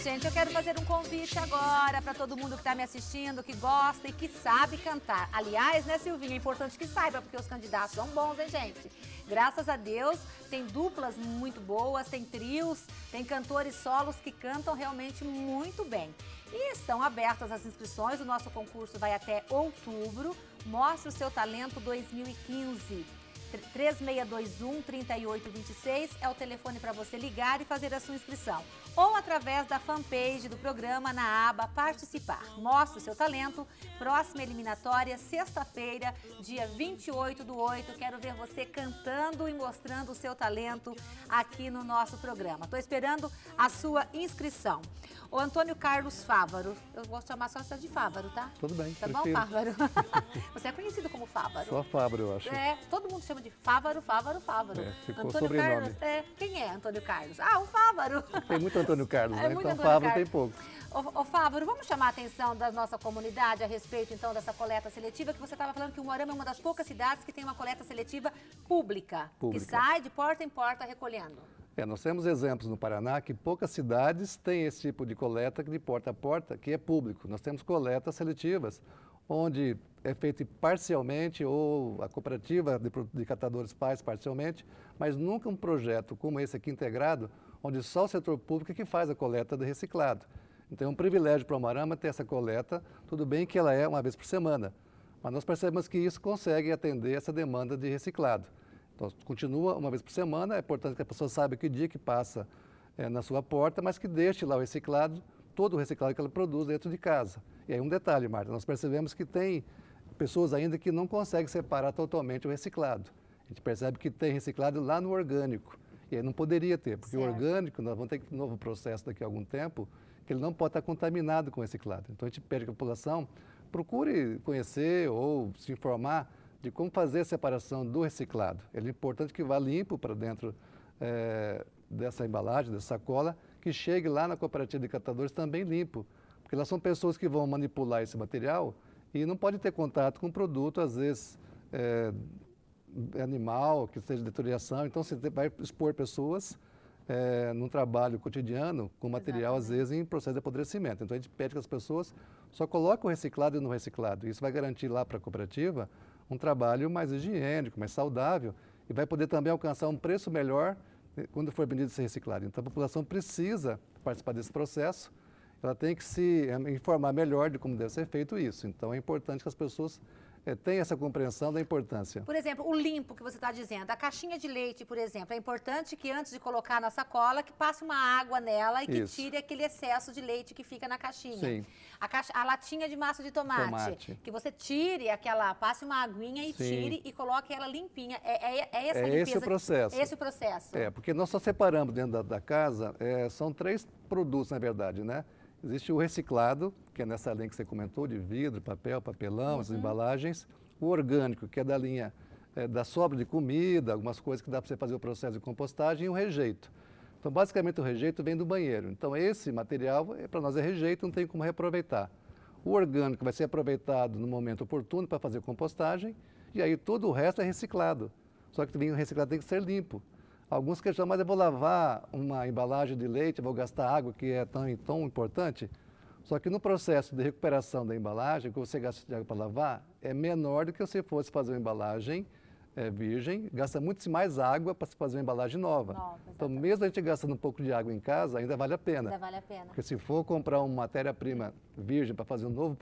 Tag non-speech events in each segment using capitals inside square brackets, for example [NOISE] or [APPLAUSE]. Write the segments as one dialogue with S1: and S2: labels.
S1: gente, eu quero fazer um convite agora para todo mundo que está me assistindo, que gosta e que sabe cantar. Aliás, né, Silvinha, é importante que saiba, porque os candidatos são bons, hein, gente? Graças a Deus, tem duplas muito boas, tem trios, tem cantores solos que cantam realmente muito bem. E estão abertas as inscrições, o nosso concurso vai até outubro. Mostre o seu talento 2015. 3621 3826 é o telefone para você ligar e fazer a sua inscrição. Ou através da fanpage do programa na aba Participar. Mostre o seu talento. Próxima eliminatória, sexta-feira, dia 28 do 8. Quero ver você cantando e mostrando o seu talento aqui no nosso programa. Estou esperando a sua inscrição. O Antônio Carlos Fávaro, eu vou chamar só você de Fávaro, tá?
S2: Tudo bem, Tá prefiro. bom, Fávaro?
S1: [LAUGHS] você é conhecido como Fávaro? Só Fávaro, eu acho. É, todo mundo chama chama de Fávaro, Fávaro, Fávaro. É, ficou Antônio sobrenome. Carlos, é, quem é Antônio Carlos? Ah, o Fávaro. Tem
S2: muito Antônio Carlos, [LAUGHS] é né? É então Fávaro tem pouco.
S1: Ô, ô Fávaro, vamos chamar a atenção da nossa comunidade a respeito, então, dessa coleta seletiva, que você estava falando que o Moarama é uma das poucas cidades que tem uma coleta seletiva pública, pública. que sai de porta em porta recolhendo.
S2: É, nós temos exemplos no Paraná que poucas cidades têm esse tipo de coleta de porta a porta, que é público. Nós temos coletas seletivas onde é feito parcialmente ou a cooperativa de, de catadores faz parcialmente, mas nunca um projeto como esse aqui integrado, onde só o setor público é que faz a coleta do reciclado. Então é um privilégio para o Amarama ter essa coleta, tudo bem que ela é uma vez por semana, mas nós percebemos que isso consegue atender essa demanda de reciclado. Então, continua uma vez por semana, é importante que a pessoa saiba que dia que passa é, na sua porta, mas que deixe lá o reciclado todo o reciclado que ela produz dentro de casa. E aí um detalhe, Marta, nós percebemos que tem pessoas ainda que não conseguem separar totalmente o reciclado. A gente percebe que tem reciclado lá no orgânico. E aí não poderia ter, porque certo. o orgânico, nós vamos ter um novo processo daqui a algum tempo, que ele não pode estar contaminado com reciclado. Então a gente pede que a população procure conhecer ou se informar de como fazer a separação do reciclado. Ele é importante que vá limpo para dentro é, dessa embalagem, dessa sacola, que chegue lá na cooperativa de catadores também limpo. Porque lá são pessoas que vão manipular esse material e não pode ter contato com produto, às vezes, é, animal, que seja deterioração. Então, você vai expor pessoas é, num trabalho cotidiano com material, Exatamente. às vezes, em processo de apodrecimento. Então, a gente pede que as pessoas só coloquem o reciclado e no reciclado. Isso vai garantir lá para a cooperativa um trabalho mais higiênico, mais saudável e vai poder também alcançar um preço melhor quando for vendido, ser reciclado. Então, a população precisa participar desse processo, ela tem que se eh, informar melhor de como deve ser feito isso. Então, é importante que as pessoas é, tem essa compreensão da importância. Por
S1: exemplo, o limpo que você está dizendo, a caixinha de leite, por exemplo, é importante que antes de colocar na sacola, que passe uma água nela e que Isso. tire aquele excesso de leite que fica na caixinha. Sim. A, caixa, a latinha de massa de tomate, tomate, que você tire aquela, passe uma aguinha e Sim. tire e coloque ela limpinha. É, é, é essa é esse o processo. Que, esse o processo.
S2: É, porque nós só separamos dentro da, da casa, é, são três produtos, na verdade, né? Existe o reciclado, que é nessa linha que você comentou, de vidro, papel, papelão, uhum. essas embalagens. O orgânico, que é da linha é, da sobra de comida, algumas coisas que dá para você fazer o processo de compostagem. E o rejeito. Então, basicamente, o rejeito vem do banheiro. Então, esse material, é, para nós, é rejeito, não tem como reaproveitar. O orgânico vai ser aproveitado no momento oportuno para fazer compostagem. E aí todo o resto é reciclado. Só que também o reciclado tem que ser limpo. Alguns questionam, mas eu vou lavar uma embalagem de leite, vou gastar água, que é tão, tão importante. Só que no processo de recuperação da embalagem, que você gasta de água para lavar, é menor do que se fosse fazer uma embalagem é, virgem, gasta muito mais água para se fazer uma embalagem nova. nova então, mesmo a gente gastando um pouco de água em casa, ainda vale a pena. Ainda
S3: vale a pena. Porque
S2: se for comprar uma matéria-prima virgem para fazer um novo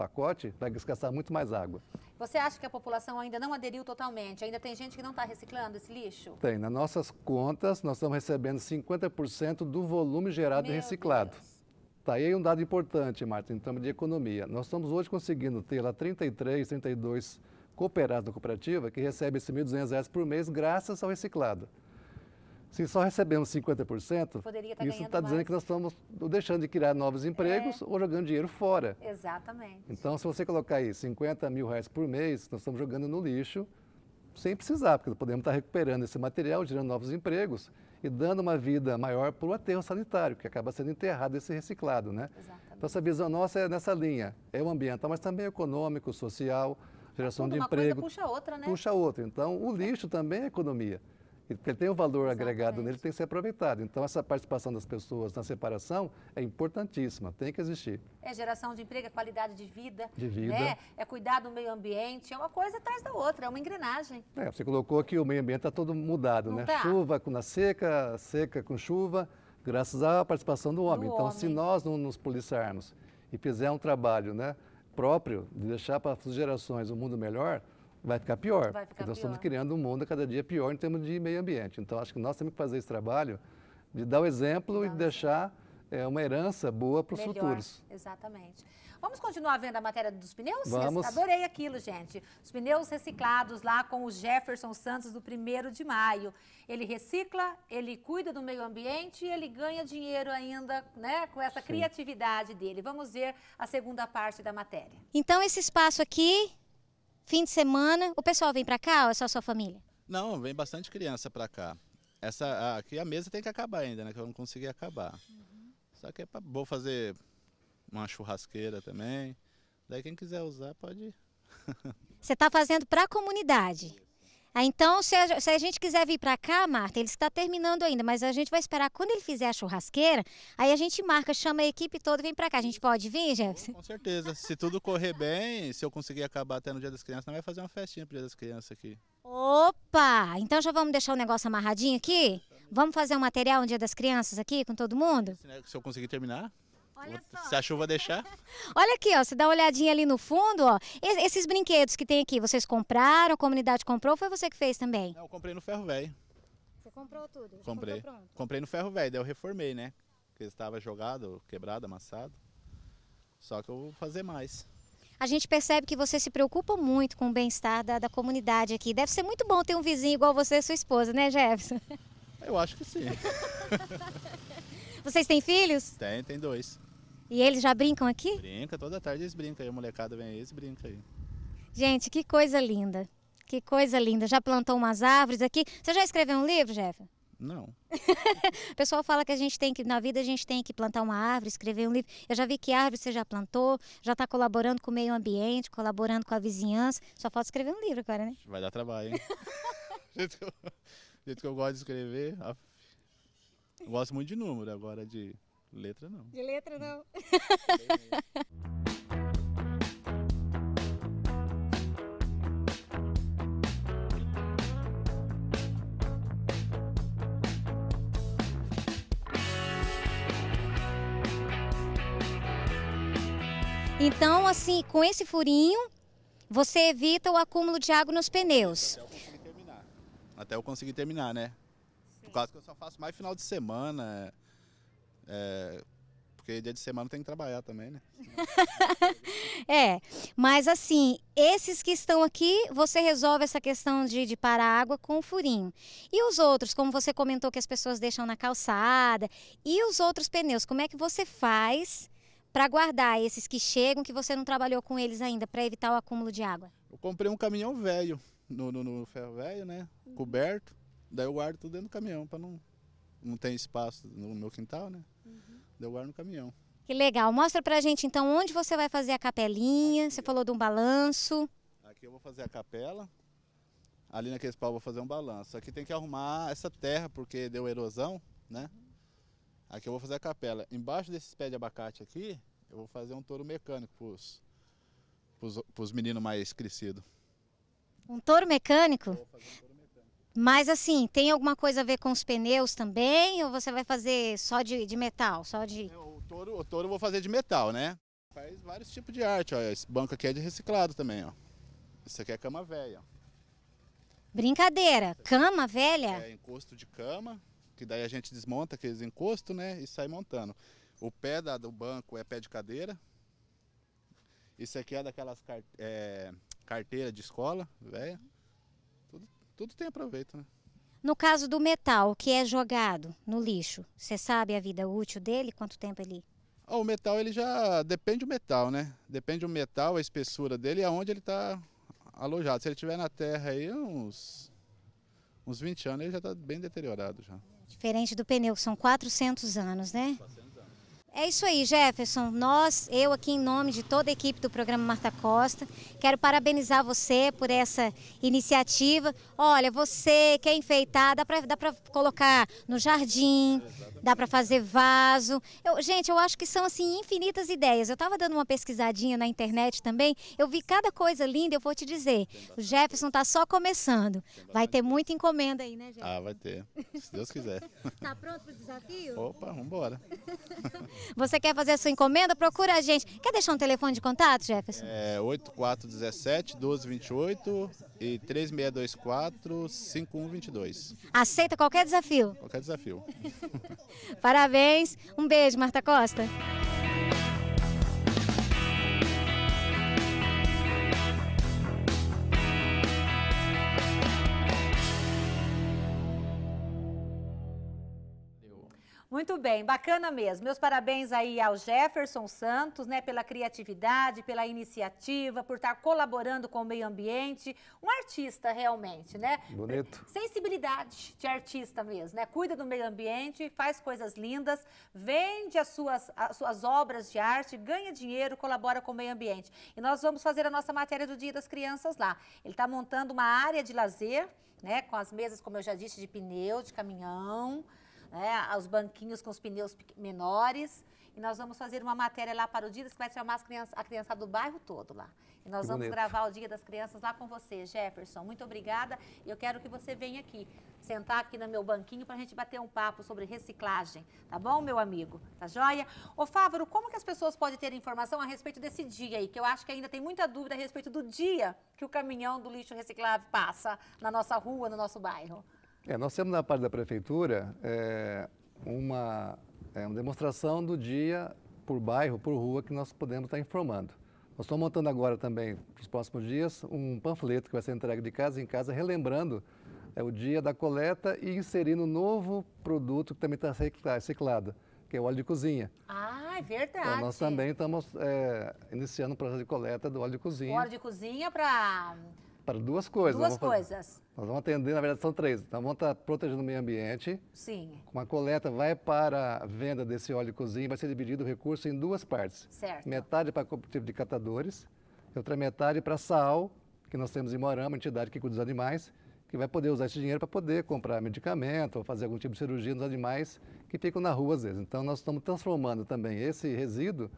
S2: pacote, vai né, gastar muito mais água.
S1: Você acha que a população ainda não aderiu totalmente? Ainda tem gente que não está reciclando esse lixo?
S2: Tem. Nas nossas contas, nós estamos recebendo 50% do volume gerado Meu reciclado. Está Tá aí um dado importante, Marta, em termos de economia. Nós estamos hoje conseguindo ter lá 33, 32 cooperados da cooperativa que recebem esses R$ 1.200 por mês graças ao reciclado. Se só recebemos 50%, tá isso está dizendo que nós estamos deixando de criar novos empregos é. ou jogando dinheiro fora.
S1: Exatamente.
S2: Então, se você colocar aí 50 mil reais por mês, nós estamos jogando no lixo sem precisar, porque podemos estar tá recuperando esse material, gerando novos empregos e dando uma vida maior para o aterro sanitário, que acaba sendo enterrado esse reciclado, né? Exatamente. Então, essa visão nossa é nessa linha. É o ambiental, mas também é econômico, social, geração de emprego. Uma coisa puxa outra, né? Puxa outra. Então, o lixo também é economia. Porque ele tem um valor Exatamente. agregado nele, tem que ser aproveitado. Então, essa participação das pessoas na separação é importantíssima, tem que existir.
S1: É geração de emprego, é qualidade de vida. De vida. Né? É cuidar do meio ambiente, é uma coisa atrás da outra, é uma engrenagem. É,
S2: você colocou que o meio ambiente está todo mudado, Não né? Tá. Chuva com na seca, seca com chuva, graças à participação do homem. Do então, homem. se nós não nos policiarmos e fizermos um trabalho né, próprio de deixar para as gerações um mundo melhor, vai ficar pior. Vai ficar porque então, nós pior. estamos criando um mundo cada dia pior em termos de meio ambiente. Então, acho que nós temos que fazer esse trabalho de dar o exemplo e deixar é, uma herança boa para os futuros.
S1: Exatamente. Vamos continuar vendo a matéria dos pneus? Vamos. Adorei aquilo, gente. Os pneus reciclados lá com o Jefferson Santos do 1 de maio. Ele recicla, ele cuida do meio ambiente e ele ganha dinheiro ainda né, com essa Sim. criatividade dele. Vamos ver a segunda parte da matéria.
S3: Então, esse espaço aqui Fim de semana, o pessoal vem para cá ou é só sua família?
S4: Não, vem bastante criança para cá. Essa aqui a mesa tem que acabar ainda, né? Que eu não consegui acabar. Uhum. Só que é pra, vou fazer uma churrasqueira também. Daí quem quiser usar pode.
S3: Você está fazendo para a comunidade? Ah, então, se a, se a, gente quiser vir para cá, Marta, ele está terminando ainda, mas a gente vai esperar quando ele fizer a churrasqueira, aí a gente marca, chama a equipe toda e vem para cá. A gente pode vir, Jefferson? Com
S4: certeza. Se tudo correr bem, se eu conseguir acabar até no Dia das Crianças, nós vamos fazer uma festinha para o Dia das Crianças aqui.
S3: Opa! Então já vamos deixar o negócio amarradinho aqui? Vamos fazer um material no Dia das Crianças aqui com todo mundo?
S4: Se né, eu conseguir terminar. Olha só. Se a chuva deixar. [LAUGHS]
S3: Olha aqui, ó, você dá uma olhadinha ali no fundo, ó. esses brinquedos que tem aqui, vocês compraram, a comunidade comprou, ou foi você que fez também? Não,
S4: eu comprei no ferro velho. Você comprou tudo? Comprei. comprou Comprei no ferro velho, daí eu reformei, né? Porque estava jogado, quebrado, amassado. Só que eu vou fazer mais.
S3: A gente percebe que você se preocupa muito com o bem-estar da, da comunidade aqui. Deve ser muito bom ter um vizinho igual você e sua esposa, né, Jefferson?
S4: Eu acho que sim.
S3: [LAUGHS] Vocês têm filhos?
S4: Tem, tem dois.
S3: E eles já brincam aqui?
S4: Brinca, toda tarde eles brincam aí, a molecada vem aí, eles brincam aí.
S3: Gente, que coisa linda. Que coisa linda. Já plantou umas árvores aqui. Você já escreveu um livro, Jeff? Não. [LAUGHS] o pessoal fala que a gente tem que, na vida, a gente tem que plantar uma árvore, escrever um livro. Eu já vi que árvore você já plantou, já está colaborando com o meio ambiente, colaborando com a vizinhança. Só falta escrever um livro agora, né?
S4: Vai dar trabalho, hein? do, [LAUGHS] jeito eu, do jeito que eu gosto de escrever, eu gosto muito de número agora, de Letra não.
S3: De letra não. Então, assim, com esse furinho, você evita o acúmulo de água nos pneus. Até eu conseguir terminar.
S4: Até eu conseguir terminar, né? Sim. Por causa que eu só faço mais final de semana. É, porque dia de semana tem que trabalhar também, né?
S3: [LAUGHS] é, mas assim, esses que estão aqui, você resolve essa questão de, de parar água com o furinho. E os outros, como você comentou que as pessoas deixam na calçada, e os outros pneus, como é que você faz para guardar esses que chegam, que você não trabalhou com eles ainda, para evitar o acúmulo de água?
S4: Eu comprei um caminhão velho, no, no, no ferro velho, né? Uhum. Coberto. Daí eu guardo tudo dentro do caminhão, para não não tem espaço no meu quintal, né? Uhum. Eu guardo no caminhão.
S3: Que legal. Mostra pra gente então onde você vai fazer a capelinha. Aqui. Você falou de um balanço.
S4: Aqui eu vou fazer a capela. Ali naquele pau eu vou fazer um balanço. Aqui tem que arrumar essa terra porque deu erosão, né? Aqui eu vou fazer a capela. Embaixo desses pés de abacate aqui, eu vou fazer um touro mecânico pros, pros, pros meninos mais crescidos.
S3: Um touro mecânico? Um touro mas assim, tem alguma coisa a ver com os pneus também? Ou você vai fazer só de, de metal? Só de. É, o
S4: touro, o touro eu vou fazer de metal, né? Faz vários tipos de arte, ó. Esse banco aqui é de reciclado também, ó. Isso aqui é cama velha,
S3: Brincadeira, cama velha?
S4: É encosto de cama, que daí a gente desmonta aqueles encostos, né? E sai montando. O pé da, do banco é pé de cadeira. Isso aqui é daquelas é, carteira de escola, velha. Tudo tem aproveito, né? No caso do
S3: metal que é jogado no lixo, você sabe a vida útil dele? Quanto tempo ele
S4: ah, o metal ele já depende do metal, né? Depende do metal, a espessura dele e aonde ele está alojado. Se ele estiver na terra aí uns uns 20 anos ele já está bem deteriorado já.
S3: Diferente do pneu que são 400 anos, né? 400 é isso aí, Jefferson. Nós, eu aqui em nome de toda a equipe do programa Marta Costa, quero parabenizar você por essa iniciativa. Olha, você quer é enfeitar, dá para colocar no jardim, Dá para fazer vaso. Eu, gente, eu acho que são assim infinitas ideias. Eu estava dando uma pesquisadinha na internet também. Eu vi cada coisa linda. Eu vou te dizer. O Jefferson está só começando. Vai ter muita encomenda aí,
S4: né, Jefferson? Ah, vai ter. Se Deus quiser. [LAUGHS]
S3: Tá pronto para o desafio?
S4: Opa, vamos embora. [LAUGHS]
S3: Você quer fazer a sua encomenda? Procura a gente. Quer deixar um telefone de contato, Jefferson?
S4: É 8417 1228 e 3624 5122.
S3: Aceita qualquer desafio?
S4: Qualquer desafio. [LAUGHS]
S3: Parabéns. Um beijo, Marta Costa.
S1: Muito bem, bacana mesmo. Meus parabéns aí ao Jefferson Santos, né, pela criatividade, pela iniciativa, por estar colaborando com o meio ambiente. Um artista realmente, né? Bonito. Sensibilidade de artista mesmo, né? Cuida do meio ambiente, faz coisas lindas, vende as suas, as suas obras de arte, ganha dinheiro, colabora com o meio ambiente. E nós vamos fazer a nossa matéria do Dia das Crianças lá. Ele está montando uma área de lazer, né, com as mesas, como eu já disse, de pneu, de caminhão né, os banquinhos com os pneus menores. E nós vamos fazer uma matéria lá para o Dia das que vai chamar as a criançada do bairro todo lá. E nós que vamos bonito. gravar o Dia das Crianças lá com você, Jefferson. Muito obrigada. e Eu quero que você venha aqui, sentar aqui no meu banquinho para a gente bater um papo sobre reciclagem. Tá bom, meu amigo? Tá joia? Ô, Fávaro, como que as pessoas podem ter informação a respeito desse dia aí? Que eu acho que ainda tem muita dúvida a respeito do dia que o caminhão do lixo reciclável passa na nossa rua, no nosso bairro.
S2: É, nós temos na parte da prefeitura é, uma, é, uma demonstração do dia por bairro, por rua, que nós podemos estar informando. Nós estamos montando agora também, nos próximos dias, um panfleto que vai ser entregue de casa em casa, relembrando é, o dia da coleta e inserindo um novo produto que também está reciclado, que é o óleo de cozinha.
S1: Ah, é verdade. Então,
S2: nós também estamos é, iniciando o processo de coleta do óleo de cozinha. O óleo
S1: de cozinha para
S2: para duas coisas. Duas nós coisas. Fazer, nós vamos atender, na verdade são três. Então vamos estar tá protegendo o meio ambiente. Sim. Uma coleta vai para a venda desse óleo de cozinha, vai ser dividido o recurso em duas partes. Certo. Metade para cooperativa tipo de catadores, e outra metade para a SAAL, que nós temos em Morama, entidade que cuida dos animais, que vai poder usar esse dinheiro para poder comprar medicamento ou fazer algum tipo de cirurgia nos animais que ficam na rua às vezes. Então nós estamos transformando também esse resíduo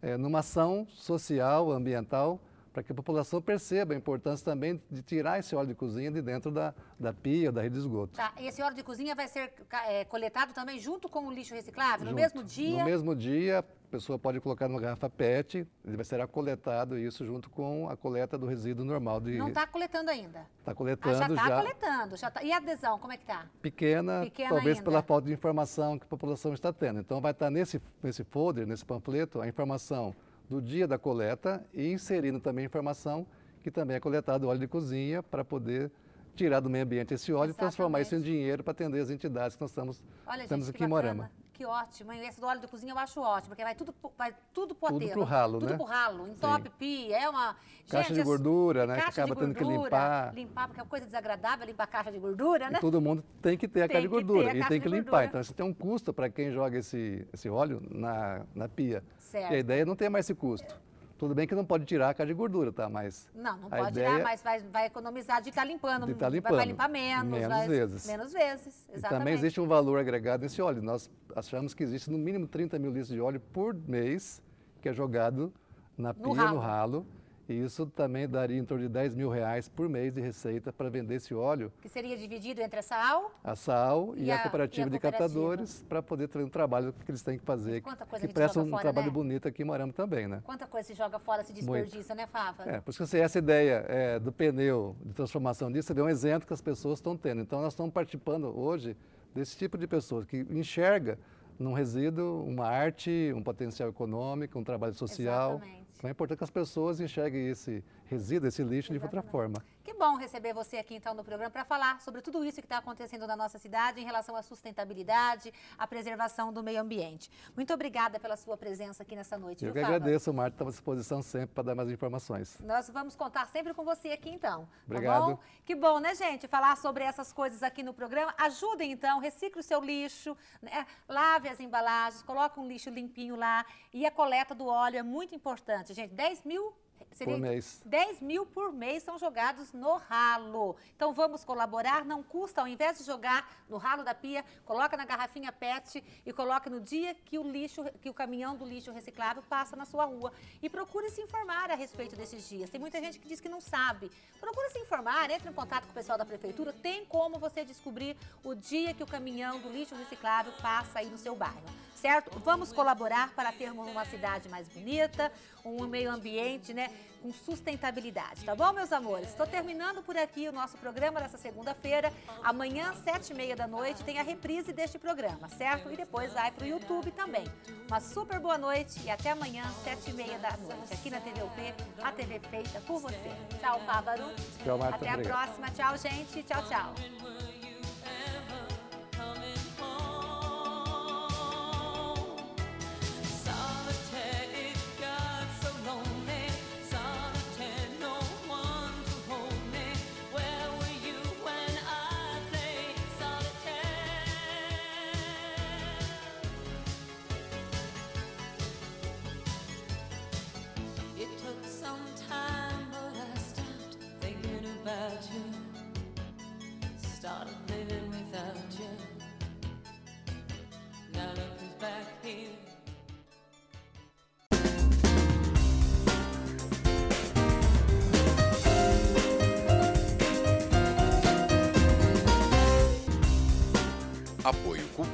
S2: é, numa ação social, ambiental, para que a população perceba a importância também de tirar esse óleo de cozinha de dentro da, da pia, da rede de esgoto.
S1: Tá, e esse óleo de cozinha vai ser é, coletado também junto com o lixo reciclável, junto. no mesmo dia? No mesmo
S2: dia, a pessoa pode colocar numa garrafa PET, ele vai ser coletado isso junto com a coleta do resíduo normal. De... Não está
S1: coletando ainda?
S2: Está coletando ah, já. Está já...
S1: coletando, já tá... e a adesão, como é que está?
S2: Pequena, Pequena, talvez ainda. pela falta de informação que a população está tendo. Então vai estar tá nesse, nesse folder, nesse panfleto, a informação do dia da coleta e inserindo também informação que também é coletado óleo de cozinha para poder tirar do meio ambiente esse óleo Exatamente. e transformar isso em dinheiro para atender as entidades que nós estamos, Olha, estamos gente, aqui em Morama
S1: que ótimo, hein? do óleo de cozinha eu acho ótimo, porque vai tudo, vai tudo poteiro. Tudo pro ralo, tudo né? Tudo pro ralo, entope, pia, é uma... Caixa gente, assim, é né, de gordura, né? Caixa que acaba gordura, tendo que limpar. Limpar, porque é uma coisa desagradável limpar a caixa de gordura, né? E todo
S2: mundo tem que ter a tem caixa de gordura e tem que limpar. Então, isso tem um custo para quem joga esse, esse óleo na, na pia. Certo. E a ideia é não ter mais esse custo. Tudo bem que não pode tirar a carga de gordura, tá? Mas. Não, não pode tirar, mas
S1: vai, vai economizar de estar tá limpando. De estar tá limpando. Vai, vai limpar menos. Menos vai, vezes. Menos vezes, exatamente. E também existe
S2: um valor agregado nesse óleo. Nós achamos que existe no mínimo 30 mil litros de óleo por mês que é jogado na no pia, ralo. no ralo e isso também daria em torno de 10 mil reais por mês de receita para vender esse óleo.
S1: Que seria dividido entre a SAAL?
S2: A SAAL e, e, a, a cooperativa e a de catadores para poder ter um trabalho que eles têm que fazer. Quanta coisa que presta um fora, trabalho né? bonito aqui em Moarama também, né?
S1: Quanta coisa se joga fora, se desperdiça, Muito. né, Fava? É, por
S2: isso que essa ideia é, do pneu, de transformação disso, é um exemplo que as pessoas estão tendo. Então, nós estamos participando hoje desse tipo de pessoa que enxerga num resíduo uma arte, um potencial econômico, um trabalho social. Exatamente. Então é importante que as pessoas enxerguem esse resíduo, esse lixo Exatamente. de outra forma.
S1: Que bom receber você aqui então no programa para falar sobre tudo isso que está acontecendo na nossa cidade em relação à sustentabilidade, à preservação do meio ambiente. Muito obrigada pela sua presença aqui nessa noite. Eu viu, que Fábio? agradeço,
S2: Marta, estamos à disposição sempre para dar mais informações.
S1: Nós vamos contar sempre com você aqui então. Obrigado. Tá bom? Que bom, né, gente? Falar sobre essas coisas aqui no programa. Ajudem então, recicle o seu lixo, né? lave as embalagens, coloque um lixo limpinho lá e a coleta do óleo é muito importante, gente. 10 mil Seria por mês. 10 mil por mês são jogados no ralo. Então vamos colaborar, não custa, ao invés de jogar no ralo da pia, coloca na garrafinha PET e coloque no dia que o lixo, que o caminhão do lixo reciclável passa na sua rua. E procure se informar a respeito desses dias. Tem muita gente que diz que não sabe. Procure se informar, entre em contato com o pessoal da prefeitura, tem como você descobrir o dia que o caminhão do lixo reciclável passa aí no seu bairro certo? Vamos colaborar para termos uma cidade mais bonita, um meio ambiente, né, com sustentabilidade, tá bom, meus amores? Estou terminando por aqui o nosso programa dessa segunda-feira. Amanhã, sete e meia da noite, tem a reprise deste programa, certo? E depois vai para o YouTube também. Uma super boa noite e até amanhã, sete e meia da noite, aqui na TV UP, a TV feita por você. Tchau, Fávaro. Tchau, Marta. Até a próxima. Tchau, gente. Tchau, tchau.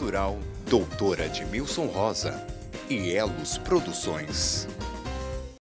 S2: Cultural Doutora Edmilson Rosa e Elos Produções.